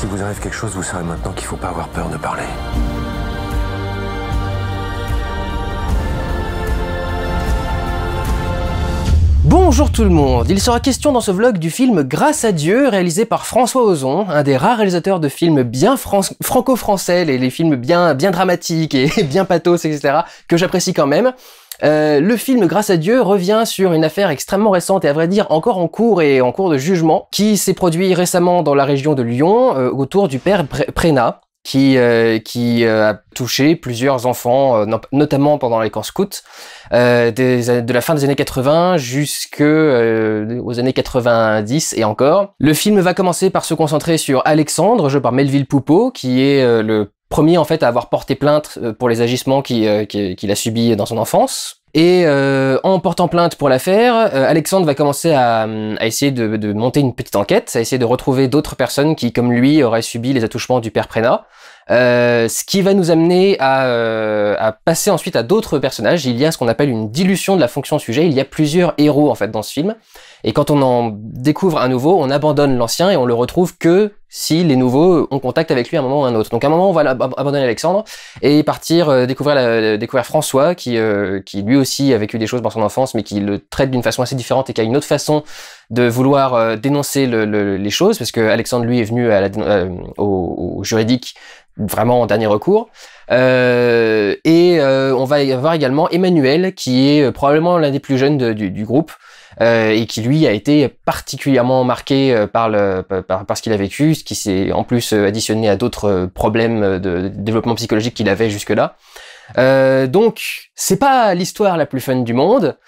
Si vous arrive quelque chose, vous saurez maintenant qu'il ne faut pas avoir peur de parler. Bonjour tout le monde, il sera question dans ce vlog du film Grâce à Dieu, réalisé par François Ozon, un des rares réalisateurs de films bien franco-français, les, films bien, bien dramatiques et bien pathos, etc., que j'apprécie quand même. Euh, le film Grâce à Dieu revient sur une affaire extrêmement récente et à vrai dire encore en cours et en cours de jugement qui s'est produit récemment dans la région de Lyon euh, autour du père Prena qui, euh, qui a touché plusieurs enfants, notamment pendant les camps scouts, de la fin des années 80 jusqu'aux années 90 et encore. Le film va commencer par se concentrer sur Alexandre, joué par Melville Poupeau, qui est le premier en fait à avoir porté plainte euh, pour les agissements euh, qu'il a subis dans son enfance. Et euh, en portant plainte pour l'affaire, Alexandre va commencer à, essayer de, monter une petite enquête, à essayer de retrouver d'autres personnes qui, comme lui, auraient subi les attouchements du père Prénat. ce qui va nous amener à, à passer ensuite à d'autres personnages. Il y a ce qu'on appelle une dilution de la fonction sujet. Il y a plusieurs héros en fait dans ce film. Et quand on en découvre un nouveau, on abandonne l'ancien et on le retrouve que si les nouveaux ont contact avec lui à un moment ou un autre. Donc à un moment, on va abandonner Alexandre et partir euh, découvrir, François, euh, qui, lui aussi a vécu des choses dans son enfance, mais qui le traite d'une façon assez différente et qui a une autre façon de vouloir euh, dénoncer les choses, parce que Alexandre, lui, est venu au, juridique vraiment en dernier recours. et on va avoir également Emmanuel, qui est probablement l'un des plus jeunes du groupe, euh, et qui lui a été particulièrement marqué euh, par, le, ce qu'il a vécu, ce qui s'est en plus euh, additionné à d'autres problèmes de, développement psychologique qu'il avait jusque-là. donc, c'est pas l'histoire la plus fun du monde,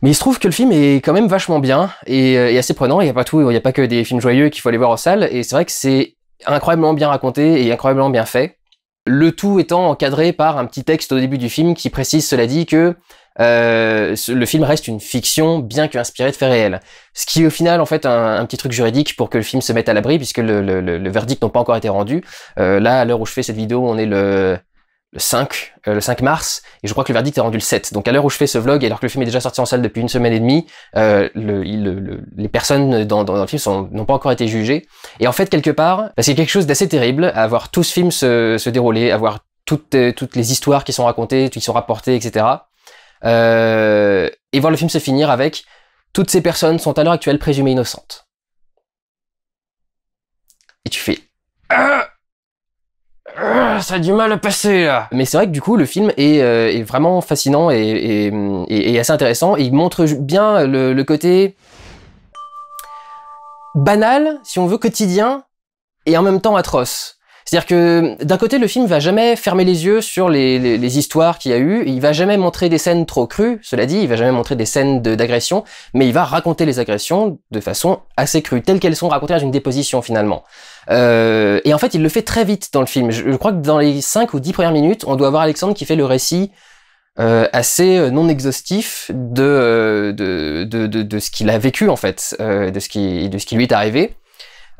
mais il se trouve que le film est quand même vachement bien et, assez prenant. Il n'y a pas tout, il n'y a pas que des films joyeux qu'il faut aller voir en salle. Et c'est vrai que c'est incroyablement bien raconté et incroyablement bien fait. Le tout étant encadré par un petit texte au début du film qui précise, cela dit, que euh, le film reste une fiction bien qu'inspirée de faits réels. Ce qui est au final en fait un, petit truc juridique pour que le film se mette à l'abri puisque le, le, le verdict n'a pas encore été rendu. Euh, là, à l'heure où je fais cette vidéo, on est le, 5, le 5 euh, mars, et je crois que le verdict est rendu le 7. Donc à l'heure où je fais ce vlog, et alors que le film est déjà sorti en salle depuis une semaine et demie, le, les personnes dans, dans, le film n'ont pas encore été jugées. Et en fait, quelque part, bah, c'est quelque chose d'assez terrible à voir tout ce film se, se dérouler, à voir toutes, toutes les histoires qui sont racontées, qui sont rapportées, etc. Euh, et voir le film se finir avec toutes ces personnes sont à l'heure actuelle présumées innocentes. Et tu fais ah, ah ça a du mal à passer là. Mais c'est vrai que du coup le film est, euh, vraiment fascinant et, assez intéressant il montre bien le, côté banal, si on veut, quotidien et en même temps atroce. C'est-à-dire que d'un côté, le film va jamais fermer les yeux sur les, histoires qu'il y a eu, il va jamais montrer des scènes trop crues, cela dit, il va jamais montrer des scènes d'agression, mais il va raconter les agressions de façon assez crue, telles qu'elles sont racontées dans une déposition finalement. Euh, et en fait, il le fait très vite dans le film. Je, crois que dans les 5 ou 10 premières minutes, on doit avoir Alexandre qui fait le récit euh, assez euh, non exhaustif de, de, ce qu'il a vécu en fait, de, ce qui, de ce qui lui est arrivé.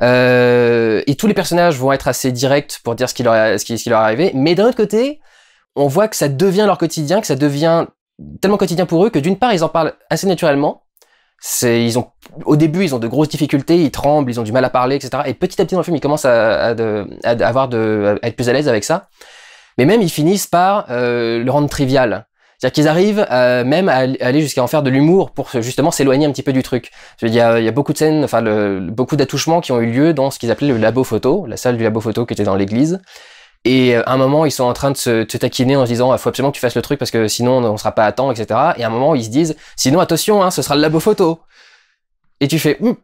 Euh, et tous les personnages vont être assez directs pour dire ce qui leur, est, ce qui, leur est arrivé. Mais d'un autre côté, on voit que ça devient leur quotidien, que ça devient tellement quotidien pour eux que d'une part, ils en parlent assez naturellement. C'est, ils ont, au début, ils ont de grosses difficultés, ils tremblent, ils ont du mal à parler, etc. Et petit à petit dans le film, ils commencent à, à, avoir de, être plus à l'aise avec ça. Mais même, ils finissent par euh, le rendre trivial. C'est-à-dire qu'ils arrivent euh, même à aller jusqu'à en faire de l'humour pour justement s'éloigner un petit peu du truc. Il y, a, beaucoup de scènes, enfin le, beaucoup d'attouchements qui ont eu lieu dans ce qu'ils appelaient le labo photo, la salle du labo photo qui était dans l'église. Et à euh, un moment, ils sont en train de se, taquiner en se disant, il ah, faut absolument que tu fasses le truc parce que sinon on ne sera pas à temps, etc. Et à un moment, ils se disent, sinon attention, hein, ce sera le labo photo. Et tu fais, hum,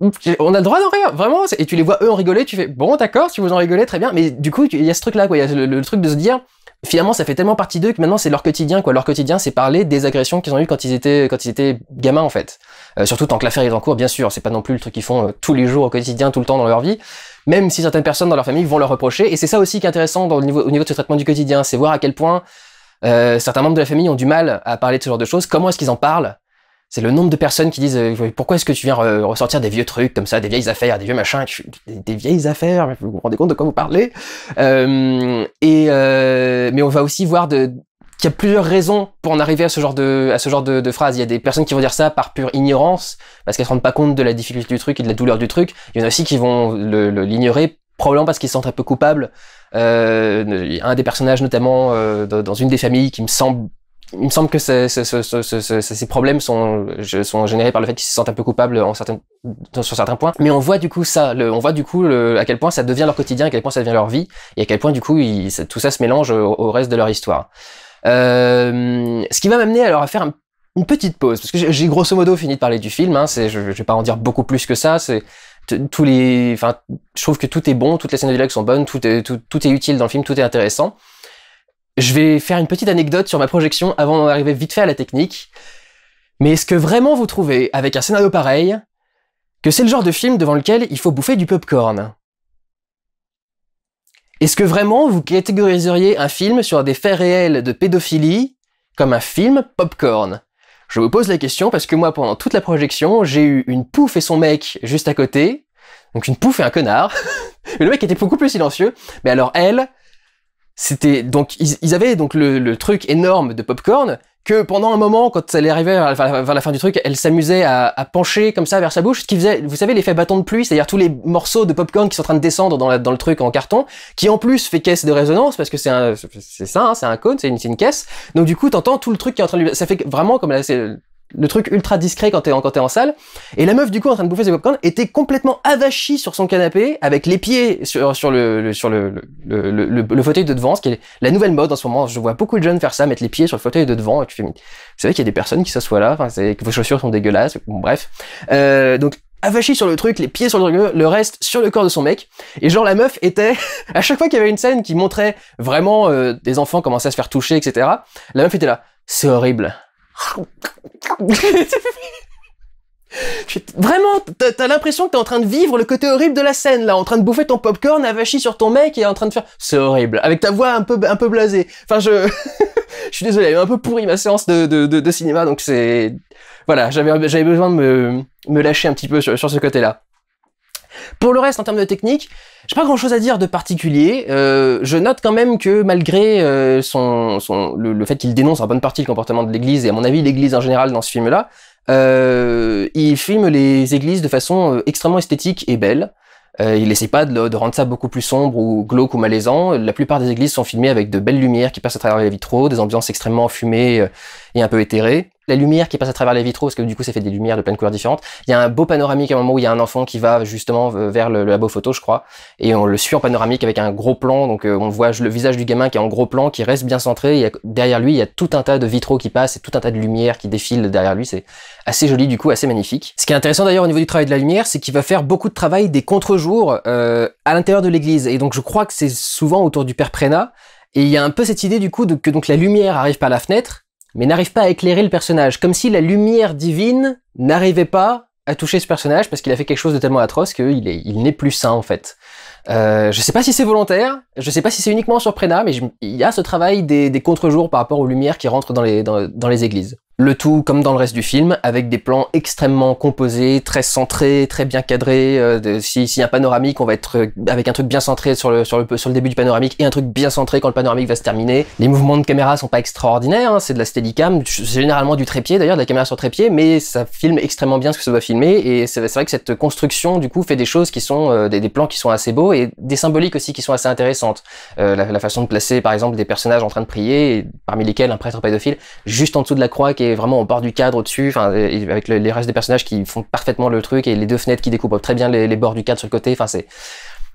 hum, on a le droit d'en rire, vraiment. Et tu les vois eux en rigoler, tu fais bon, d'accord, si vous en rigolez, très bien. Mais du coup, il y a ce truc-là, quoi. Il y a le, truc de se dire, finalement ça fait tellement partie d'eux que maintenant c'est leur quotidien quoi. Leur quotidien c'est parler des agressions qu'ils ont eues quand ils étaient quand ils étaient gamins en fait. Euh, surtout tant que l'affaire est en cours bien sûr, c'est pas non plus le truc qu'ils font euh, tous les jours au quotidien, tout le temps dans leur vie. Même si certaines personnes dans leur famille vont leur reprocher et c'est ça aussi qui est intéressant dans niveau, au niveau de ce traitement du quotidien, c'est voir à quel point euh, certains membres de la famille ont du mal à parler de ce genre de choses. Comment est-ce qu'ils en parlent c'est le nombre de personnes qui disent euh, pourquoi est-ce que tu viens ressortir des vieux trucs comme ça, des vieilles affaires, des vieux machins, des, vieilles affaires. Vous vous rendez compte de quoi vous parlez euh, Et euh, mais on va aussi voir de qu'il y a plusieurs raisons pour en arriver à ce genre de à ce genre de, phrase. Il y a des personnes qui vont dire ça par pure ignorance parce qu'elles se rendent pas compte de la difficulté du truc et de la douleur du truc. Il y en a aussi qui vont l'ignorer probablement parce qu'ils se sentent un peu coupables. Euh, un des personnages notamment dans une des familles qui me semble il me semble que ces problèmes sont, générés par le fait qu'ils se sentent un peu coupables sur certains points. Mais on voit du coup ça, on voit du coup à quel point ça devient leur quotidien, à quel point ça devient leur vie, et à quel point du coup tout ça se mélange au, reste de leur histoire. Euh, ce qui va m'amener alors à faire une petite pause, parce que j'ai grosso modo fini de parler du film, hein, je, je vais pas en dire beaucoup plus que ça, c'est je trouve que tout est bon, toutes les scènes de dialogue sont bonnes, tout est utile dans le film, tout est intéressant. Je vais faire une petite anecdote sur ma projection avant d'en arriver vite fait à la technique. Mais est-ce que vraiment vous trouvez, avec un scénario pareil, que c'est le genre de film devant lequel il faut bouffer du popcorn Est-ce que vraiment vous catégoriseriez un film sur des faits réels de pédophilie comme un film popcorn Je vous pose la question parce que moi, pendant toute la projection, j'ai eu une pouffe et son mec juste à côté. Donc une pouffe et un connard. le mec était beaucoup plus silencieux. Mais alors elle, c'était donc ils, avaient donc le, le, truc énorme de popcorn que pendant un moment, quand elle arrivait vers, la fin du truc, elle s'amusait à, pencher comme ça vers sa bouche, ce qui faisait, vous savez, l'effet bâton de pluie, c'est-à-dire tous les morceaux de popcorn qui sont en train de descendre dans, la, dans le truc en carton, qui en plus fait caisse de résonance parce que c'est ça, hein, c'est un cône, c'est une, une, caisse. Donc du coup, t'entends tout le truc qui est en train de, ça fait vraiment comme là, le truc ultra discret quand t'es en, en salle. Et la meuf, du coup, en train de bouffer ses popcorn, était complètement avachie sur son canapé, avec les pieds sur, le, sur le, le, fauteuil de devant, ce qui est la nouvelle mode en ce moment. Je vois beaucoup de jeunes faire ça, mettre les pieds sur le fauteuil de devant. Et tu fais, qu'il y a des personnes qui s'assoient là, enfin, que vos chaussures sont dégueulasses. Bon, bref. Euh, donc, avachie sur le truc, les pieds sur le truc, le reste sur le corps de son mec. Et genre la meuf était, à chaque fois qu'il y avait une scène qui montrait vraiment euh, des enfants commençaient à se faire toucher, etc., la meuf était là, c'est horrible. Vraiment, t'as l'impression que t'es en train de vivre le côté horrible de la scène, là, en train de bouffer ton popcorn avachi sur ton mec et en train de faire « c'est horrible », avec ta voix un peu, un peu blasée. Enfin, je... je suis désolé, un peu pourri ma séance de, de, cinéma, donc c'est... Voilà, j'avais besoin de me, me lâcher un petit peu sur ce côté-là. Pour le reste, en termes de technique, j'ai pas grand chose à dire de particulier. Euh, je note quand même que malgré euh, le, fait qu'il dénonce en bonne partie le comportement de l'Église, et à mon avis l'Église en général dans ce film-là, euh, il filme les églises de façon extrêmement esthétique et belle. il essaie pas de, de, rendre ça beaucoup plus sombre ou glauque ou malaisant. La plupart des églises sont filmées avec de belles lumières qui passent à travers les vitraux, des ambiances extrêmement fumées et un peu éthérées la lumière qui passe à travers les vitraux, parce que du coup, ça fait des lumières de plein de couleurs différentes. Il y a un beau panoramique à un moment où il y a un enfant qui va justement vers le, labo photo, je crois, et on le suit en panoramique avec un gros plan, donc euh, on voit le visage du gamin qui est en gros plan, qui reste bien centré, derrière lui, il y a tout un tas de vitraux qui passent et tout un tas de lumières qui défilent derrière lui, c'est assez joli du coup, assez magnifique. Ce qui est intéressant d'ailleurs au niveau du travail de la lumière, c'est qu'il va faire beaucoup de travail des contre-jours euh, à l'intérieur de l'église, et donc je crois que c'est souvent autour du Père Prena, et il y a un peu cette idée du coup que donc la lumière arrive par la fenêtre, mais n'arrive pas à éclairer le personnage, comme si la lumière divine n'arrivait pas à toucher ce personnage parce qu'il a fait quelque chose de tellement atroce qu'il est, il n'est plus sain en fait. Euh, je sais pas si c'est volontaire, je sais pas si c'est uniquement sur Prena, mais il y a ce travail des, contre-jours par rapport aux lumières qui rentrent dans les, dans les églises. Le tout, comme dans le reste du film, avec des plans extrêmement composés, très centrés, très bien cadrés. Euh, si, si un panoramique, on va être euh, avec un truc bien centré sur le, sur, le, sur le début du panoramique et un truc bien centré quand le panoramique va se terminer. Les mouvements de caméra sont pas extraordinaires, hein, c'est de la steadicam, c'est généralement du trépied d'ailleurs, de la caméra sur trépied, mais ça filme extrêmement bien ce que ça doit filmer et c'est vrai que cette construction du coup fait des choses qui sont euh, des, plans qui sont assez beaux et des symboliques aussi qui sont assez intéressantes. Euh, la, façon de placer par exemple des personnages en train de prier, parmi lesquels un prêtre pédophile, juste en dessous de la croix qui vraiment on part du cadre au-dessus, enfin avec les restes des personnages qui font parfaitement le truc et les deux fenêtres qui découpent très bien les, bords du cadre sur le côté. Enfin c'est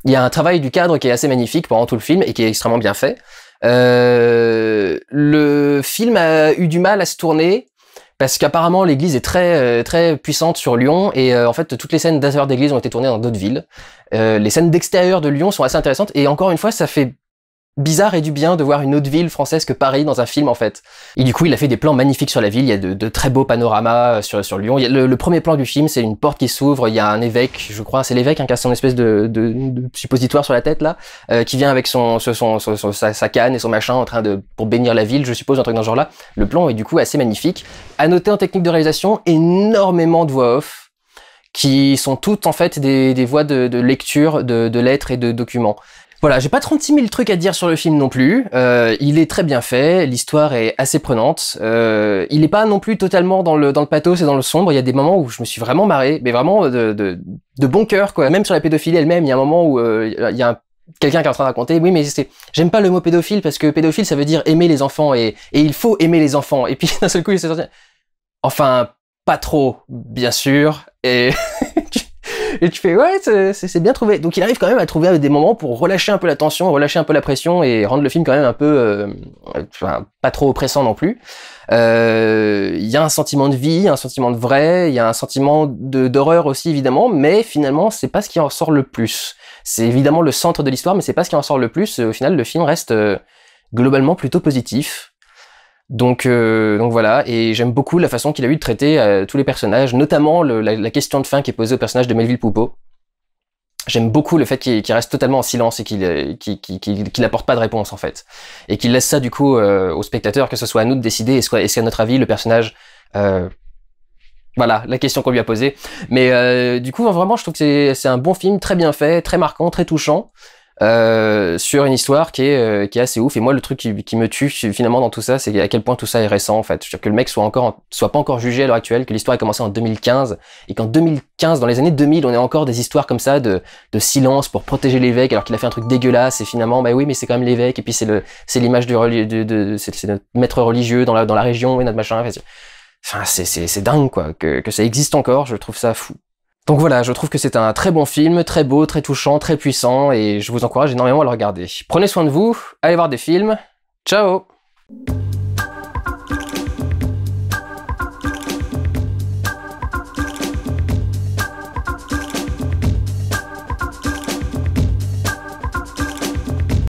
il y a un travail du cadre qui est assez magnifique pendant tout le film et qui est extrêmement bien fait. Euh, le film a eu du mal à se tourner parce qu'apparemment l'église est très euh, très puissante sur Lyon et euh, en fait toutes les scènes d'intérieur d'église ont été tournées dans d'autres villes. les scènes d'extérieur de Lyon sont assez intéressantes et encore une fois ça fait bizarre et du bien de voir une autre ville française que Paris dans un film en fait. Et du coup, il a fait des plans magnifiques sur la ville, il y a de, très beaux panoramas euh, sur, Lyon. le, premier plan du film, c'est une porte qui s'ouvre, il y a un évêque, je crois, c'est l'évêque hein, qui a son espèce de, suppositoire sur la tête là, euh, qui vient avec son, sa, canne et son machin en train de pour bénir la ville, je suppose, un truc dans ce genre là. Le plan est du coup assez magnifique. À noter en technique de réalisation, énormément de voix off qui sont toutes en fait des, voix de, lecture de, de, lettres et de documents. Voilà, j'ai pas 36 000 trucs à dire sur le film non plus. Euh, il est très bien fait, l'histoire est assez prenante. Euh, il est pas non plus totalement dans le, dans le pathos et dans le sombre. Il y a des moments où je me suis vraiment marré, mais vraiment de, de, bon cœur, quoi. Même sur la pédophilie elle-même, il y a un moment où euh, il y a quelqu'un qui est en train de raconter, oui, mais j'aime pas le mot pédophile parce que pédophile, ça veut dire aimer les enfants et, il faut aimer les enfants. Et puis d'un seul coup, il se sorti, enfin, pas trop, bien sûr. Et et tu fais ouais, c'est bien trouvé. Donc il arrive quand même à trouver des moments pour relâcher un peu la tension, relâcher un peu la pression et rendre le film quand même un peu, euh, pas trop oppressant non plus. Euh, il y a un sentiment de vie, un sentiment de vrai, il y a un sentiment d'horreur aussi évidemment, mais finalement c'est pas ce qui en sort le plus. C'est évidemment le centre de l'histoire, mais c'est pas ce qui en sort le plus. Au final, le film reste euh, globalement plutôt positif. Donc, euh, donc voilà, et j'aime beaucoup la façon qu'il a eu de traiter euh, tous les personnages, notamment la, question de fin qui est posée au personnage de Melville Poupeau. J'aime beaucoup le fait qu'il reste totalement en silence et qu'il n'apporte euh, pas de réponse en fait. Et qu'il laisse ça du coup aux spectateurs, que ce soit à nous de décider, est-ce qu'à notre avis le personnage... voilà la question qu'on lui a posée. Mais du coup, vraiment, je trouve que c'est un bon film, très bien fait, très marquant, très touchant. Euh, sur une histoire qui est, euh, qui est assez ouf. Et moi, le truc qui, me tue finalement dans tout ça, c'est à quel point tout ça est récent en fait. que le mec soit encore, soit pas encore jugé à l'heure actuelle, que l'histoire a commencé en 2015 et qu'en 2015, dans les années 2000, on ait encore des histoires comme ça de, de silence pour protéger l'évêque alors qu'il a fait un truc dégueulasse et finalement, bah oui, mais c'est quand même l'évêque et puis c'est le, c'est l'image du, de, de, c'est notre maître religieux dans la, dans la région et notre machin. Enfin, c'est, c'est, dingue quoi, que, que ça existe encore. Je trouve ça fou. Donc voilà, je trouve que c'est un très bon film, très beau, très touchant, très puissant, et je vous encourage énormément à le regarder. Prenez soin de vous, allez voir des films, ciao